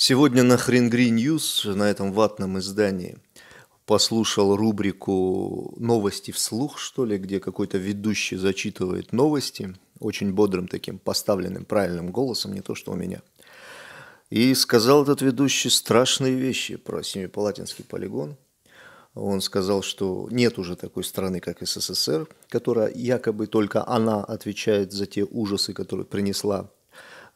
Сегодня на Хрингри Ньюс, на этом ватном издании, послушал рубрику «Новости вслух», что ли, где какой-то ведущий зачитывает новости очень бодрым таким поставленным правильным голосом, не то что у меня. И сказал этот ведущий страшные вещи про Семипалатинский полигон. Он сказал, что нет уже такой страны, как СССР, которая якобы только она отвечает за те ужасы, которые принесла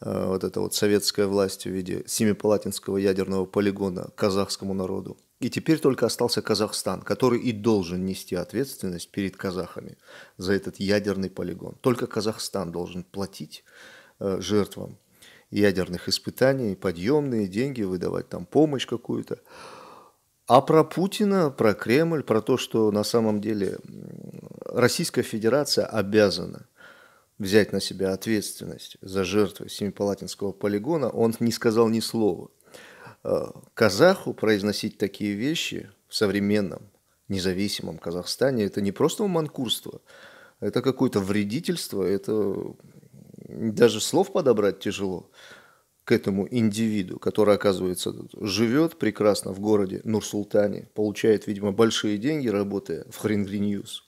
Э, вот эта вот советская власть в виде Семипалатинского ядерного полигона казахскому народу. И теперь только остался Казахстан, который и должен нести ответственность перед казахами за этот ядерный полигон. Только Казахстан должен платить э, жертвам ядерных испытаний, подъемные деньги, выдавать там помощь какую-то. А про Путина, про Кремль, про то, что на самом деле Российская Федерация обязана взять на себя ответственность за жертвы Семипалатинского полигона, он не сказал ни слова. Э, казаху произносить такие вещи в современном независимом Казахстане – это не просто манкурство, это какое-то вредительство, это даже слов подобрать тяжело к этому индивиду, который, оказывается, живет прекрасно в городе Нур-Султане, получает, видимо, большие деньги, работая в Хрингли Ньюс,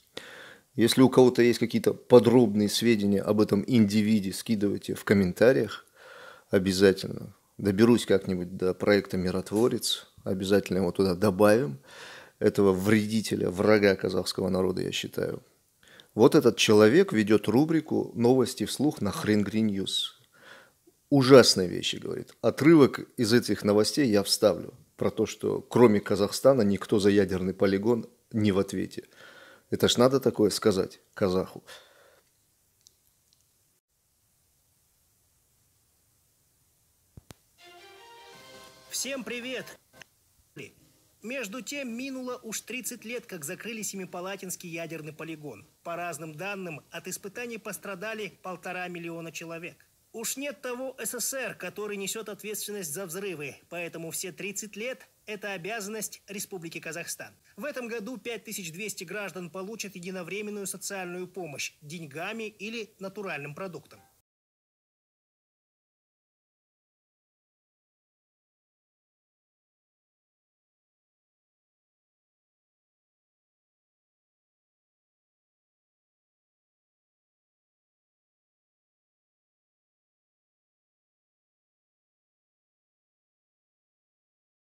если у кого-то есть какие-то подробные сведения об этом индивиде, скидывайте в комментариях обязательно. Доберусь как-нибудь до проекта «Миротворец», обязательно его туда добавим. Этого вредителя, врага казахского народа, я считаю. Вот этот человек ведет рубрику «Новости вслух» на Хренгри Ньюс. Ужасные вещи, говорит. Отрывок из этих новостей я вставлю про то, что кроме Казахстана никто за ядерный полигон не в ответе. Это ж надо такое сказать казаху. Всем привет! Между тем, минуло уж 30 лет, как закрыли Семипалатинский ядерный полигон. По разным данным, от испытаний пострадали полтора миллиона человек. Уж нет того СССР, который несет ответственность за взрывы, поэтому все 30 лет это обязанность Республики Казахстан. В этом году 5200 граждан получат единовременную социальную помощь деньгами или натуральным продуктом.